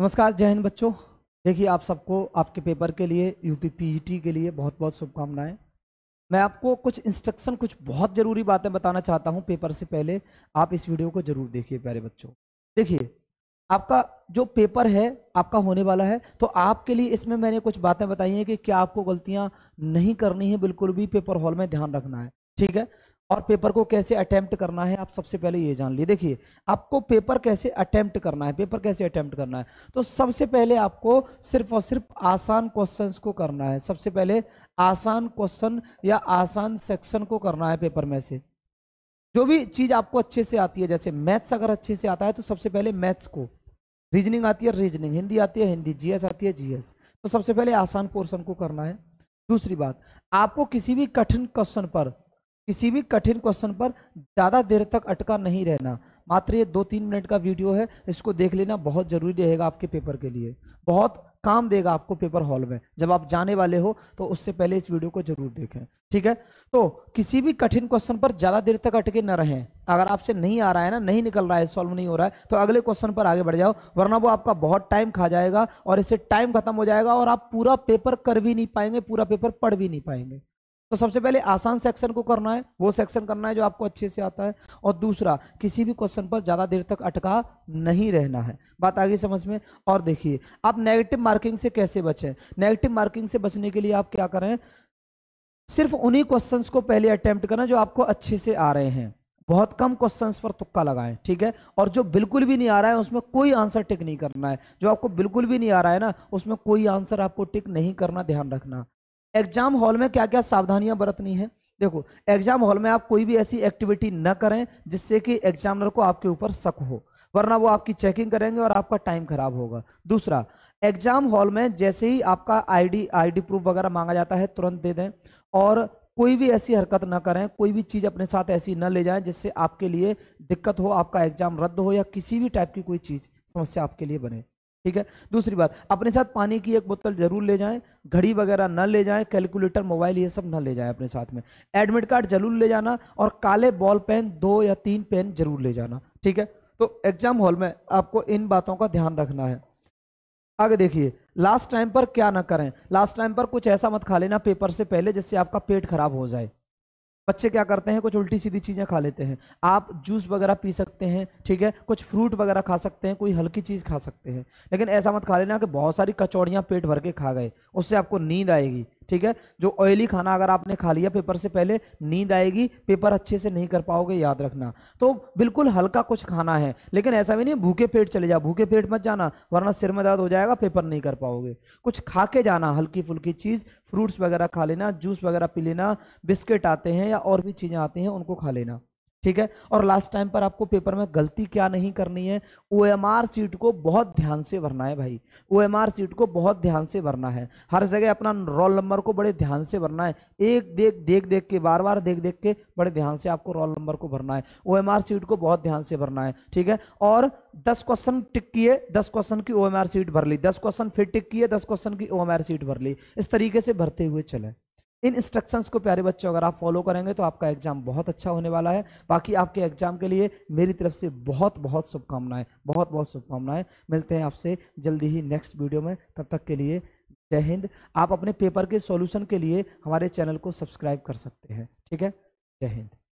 नमस्कार जय हिंद बच्चों देखिए आप सबको आपके पेपर के लिए यूपी पीईटी के लिए बहुत बहुत शुभकामनाएं मैं आपको कुछ इंस्ट्रक्शन कुछ बहुत ज़रूरी बातें बताना चाहता हूं पेपर से पहले आप इस वीडियो को जरूर देखिए प्यारे बच्चों देखिए आपका जो पेपर है आपका होने वाला है तो आपके लिए इसमें मैंने कुछ बातें बताई हैं कि क्या आपको गलतियाँ नहीं करनी है बिल्कुल भी पेपर हॉल में ध्यान रखना है ठीक है और पेपर को कैसे अटैम्प्ट करना है आप सबसे पहले ये जान लिए देखिए आपको पेपर कैसे अटैम्प्ट करना है पेपर कैसे अटैम्प्ट करना है तो सबसे पहले आपको सिर्फ और सिर्फ आसान क्वेश्चंस को करना है सबसे पहले आसान क्वेश्चन या आसान सेक्शन को करना है पेपर में से जो भी चीज़ आपको अच्छे से आती है जैसे मैथ्स अगर अच्छे से आता है तो सबसे पहले मैथ्स को रीजनिंग आती है रीजनिंग हिंदी आती है हिंदी जीएस आती है जीएस तो सबसे पहले आसान पोर्सन को करना है दूसरी बात आपको किसी भी कठिन क्वेश्चन पर किसी भी कठिन क्वेश्चन पर ज़्यादा देर तक अटका नहीं रहना मात्र ये दो तीन मिनट का वीडियो है इसको देख लेना बहुत ज़रूरी रहेगा आपके पेपर के लिए बहुत काम देगा आपको पेपर हॉल में जब आप जाने वाले हो तो उससे पहले इस वीडियो को जरूर देखें ठीक है तो किसी भी कठिन क्वेश्चन पर ज़्यादा देर तक अटके न रहें अगर आपसे नहीं आ रहा है ना नहीं निकल रहा है सॉल्व नहीं हो रहा है तो अगले क्वेश्चन पर आगे बढ़ जाओ वरना वो आपका बहुत टाइम खा जाएगा और इससे टाइम खत्म हो जाएगा और आप पूरा पेपर कर भी नहीं पाएंगे पूरा पेपर पढ़ भी नहीं पाएंगे तो सबसे पहले आसान सेक्शन को करना है वो सेक्शन करना है जो आपको अच्छे से आता है और दूसरा किसी भी क्वेश्चन पर ज़्यादा देर तक अटका नहीं रहना है बात आगे समझ में और देखिए आप नेगेटिव मार्किंग से कैसे बचें नेगेटिव मार्किंग से बचने के लिए आप क्या करें सिर्फ उन्हीं क्वेश्चन को पहले अटैम्प्ट करें जो आपको अच्छे से आ रहे हैं बहुत कम क्वेश्चंस पर तुक्का लगाएं ठीक है और जो बिल्कुल भी नहीं आ रहा है उसमें कोई आंसर टिक नहीं करना है जो आपको बिल्कुल भी नहीं आ रहा है ना उसमें कोई आंसर आपको टिक नहीं करना ध्यान रखना एग्जाम हॉल में क्या क्या सावधानियां बरतनी है देखो एग्जाम हॉल में आप कोई भी ऐसी एक्टिविटी न करें जिससे कि एग्जामिनर को आपके ऊपर शक हो वरना वो आपकी चेकिंग करेंगे और आपका टाइम खराब होगा दूसरा एग्जाम हॉल में जैसे ही आपका आईडी आईडी प्रूफ वगैरह मांगा जाता है तुरंत दे दें और कोई भी ऐसी हरकत ना करें कोई भी चीज़ अपने साथ ऐसी न ले जाएं जिससे आपके लिए दिक्कत हो आपका एग्जाम रद्द हो या किसी भी टाइप की कोई चीज़ समस्या आपके लिए बने ठीक है दूसरी बात अपने साथ पानी की एक बोतल जरूर ले जाएं घड़ी वगैरह न ले जाएं कैलकुलेटर मोबाइल ये सब न ले जाएं अपने साथ में एडमिट कार्ड जरूर ले जाना और काले बॉल पेन दो या तीन पेन जरूर ले जाना ठीक है तो एग्जाम हॉल में आपको इन बातों का ध्यान रखना है आगे देखिए लास्ट टाइम पर क्या ना करें लास्ट टाइम पर कुछ ऐसा मत खा लेना पेपर से पहले जिससे आपका पेट खराब हो जाए बच्चे क्या करते हैं कुछ उल्टी सीधी चीज़ें खा लेते हैं आप जूस वगैरह पी सकते सकते हैं ठीक है कुछ फ्रूट वगैरह खा सकते हैं कोई हल्की चीज़ खा सकते हैं लेकिन ऐसा मत खा लेना कि बहुत सारी कचौड़ियाँ पेट भर के खा गए उससे आपको नींद आएगी ठीक है जो ऑयली खाना अगर आपने खा लिया पेपर से पहले नींद आएगी पेपर अच्छे से नहीं कर पाओगे याद रखना तो बिल्कुल हल्का कुछ खाना है लेकिन ऐसा भी नहीं भूखे पेट चले जाओ भूखे पेट मत जाना वरना सिर में दर्द हो जाएगा पेपर नहीं कर पाओगे कुछ खा के जाना हल्की फुल्की चीज़ फ्रूट्स वगैरह खा लेना जूस वगैरह पी लेना बिस्किट आते हैं या और भी चीज़ें आती हैं उनको खा लेना ठीक है और लास्ट टाइम पर आपको पेपर में गलती क्या नहीं करनी है ओ एम सीट को बहुत ध्यान से भरना है भाई ओ एम सीट को बहुत ध्यान से भरना है हर जगह अपना रोल नंबर को बड़े ध्यान से भरना है एक देख देख देख के बार बार देख देख के बड़े ध्यान से आपको रोल नंबर को भरना है ओ एम आर सीट को बहुत ध्यान से भरना है ठीक है और दस क्वेश्चन टिक किए दस क्वेश्चन की ओ एम सीट भर ली दस क्वेश्चन फिर टिक किए दस क्वेश्चन की ओ एम सीट भर ली इस तरीके से भरते हुए चले इन इंस्ट्रक्शंस को प्यारे बच्चों अगर आप फॉलो करेंगे तो आपका एग्जाम बहुत अच्छा होने वाला है बाकी आपके एग्जाम के लिए मेरी तरफ से बहुत बहुत शुभकामनाएं बहुत बहुत शुभकामनाएं मिलते हैं आपसे जल्दी ही नेक्स्ट वीडियो में तब तक के लिए जय हिंद आप अपने पेपर के सॉल्यूशन के लिए हमारे चैनल को सब्सक्राइब कर सकते हैं ठीक है जय हिंद